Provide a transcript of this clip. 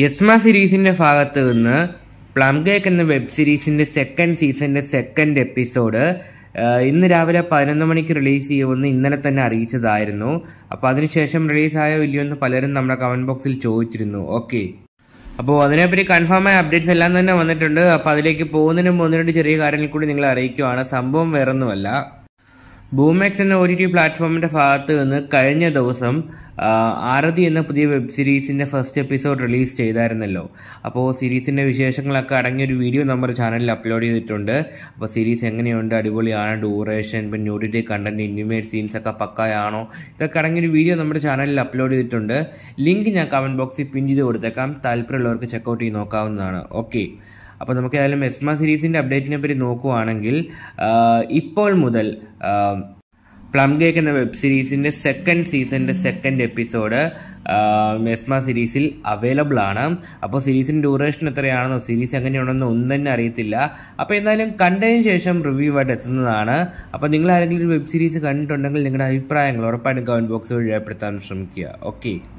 യസ്മ സീരീസിന്റെ ഭാഗത്ത് നിന്ന് പ്ലം കേക്ക് എന്ന വെബ് സീരീസിന്റെ സെക്കൻഡ് സീസണിന്റെ സെക്കൻഡ് എപ്പിസോഡ് ഇന്ന് രാവിലെ പതിനൊന്ന് മണിക്ക് റിലീസ് ചെയ്യുമെന്ന് ഇന്നലെ തന്നെ അറിയിച്ചതായിരുന്നു അപ്പോൾ അതിനുശേഷം റിലീസായോ ഇല്ലയോ എന്ന് പലരും നമ്മുടെ കമന്റ് ബോക്സിൽ ചോദിച്ചിരുന്നു ഓക്കെ അപ്പോൾ അതിനെപ്പറ്റി കൺഫേമായ അപ്ഡേറ്റ്സ് എല്ലാം തന്നെ വന്നിട്ടുണ്ട് അപ്പോൾ അതിലേക്ക് പോകുന്നതിന് പോകുന്നതിന് ചെറിയ കാര്യങ്ങൾ കൂടി നിങ്ങളെ അറിയിക്കുവാണ് സംഭവം വേറൊന്നുമല്ല ബൂമാക്സ് എന്ന ഒ ടി ടി പ്ലാറ്റ്ഫോമിൻ്റെ ഭാഗത്ത് നിന്ന് കഴിഞ്ഞ ദിവസം ആരതി എന്ന പുതിയ വെബ് സീരീസിൻ്റെ ഫസ്റ്റ് എപ്പിസോഡ് റിലീസ് ചെയ്തായിരുന്നല്ലോ അപ്പോൾ സീരീസിൻ്റെ വിശേഷങ്ങളൊക്കെ അടങ്ങിയൊരു വീഡിയോ നമ്മുടെ ചാനലിൽ അപ്ലോഡ് ചെയ്തിട്ടുണ്ട് അപ്പോൾ സീരീസ് എങ്ങനെയുണ്ട് അടിപൊളിയാണ് ഡ്യൂറേഷൻ പിന്നെ ന്യൂഡിറ്റി കണ്ടന്റ് ഇൻറ്റിമേറ്റ് ഒക്കെ പക്കായാണോ ഇതൊക്കെ അടങ്ങിയൊരു വീഡിയോ നമ്മുടെ ചാനലിൽ അപ്ലോഡ് ചെയ്തിട്ടുണ്ട് ലിങ്ക് ഞാൻ കമൻറ്റ് ബോക്സിൽ പിൻ ചെയ്ത് കൊടുത്തേക്കാം താല്പര്യമുള്ളവർക്ക് ചെക്കൗട്ട് ചെയ്ത് നോക്കാവുന്നതാണ് ഓക്കെ അപ്പോൾ നമുക്ക് ഏതായാലും എസ്മ സീരീസിൻ്റെ അപ്ഡേറ്റിനെ പറ്റി നോക്കുവാണെങ്കിൽ ഇപ്പോൾ മുതൽ പ്ലം കേക്ക് എന്ന വെബ് സീരീസിൻ്റെ സെക്കൻഡ് സീസണിൻ്റെ സെക്കൻഡ് എപ്പിസോഡ് മെസ്മ സീരീസിൽ അവൈലബിൾ ആണ് അപ്പോൾ സീരീസിൻ്റെ ഡ്യൂറേഷൻ എത്രയാണെന്നോ സീരീസ് എങ്ങനെയാണെന്നോ ഒന്നും തന്നെ അറിയത്തില്ല അപ്പോൾ എന്തായാലും കണ്ടതിന് ശേഷം റിവ്യൂ ആയിട്ട് എത്തുന്നതാണ് അപ്പോൾ നിങ്ങൾ ആരെങ്കിലും ഒരു വെബ് സീരീസ് കണ്ടിട്ടുണ്ടെങ്കിൽ നിങ്ങളുടെ അഭിപ്രായങ്ങൾ ഉറപ്പായിട്ടും കമൻറ്റ് വഴി രേഖപ്പെടുത്താൻ ശ്രമിക്കുക ഓക്കെ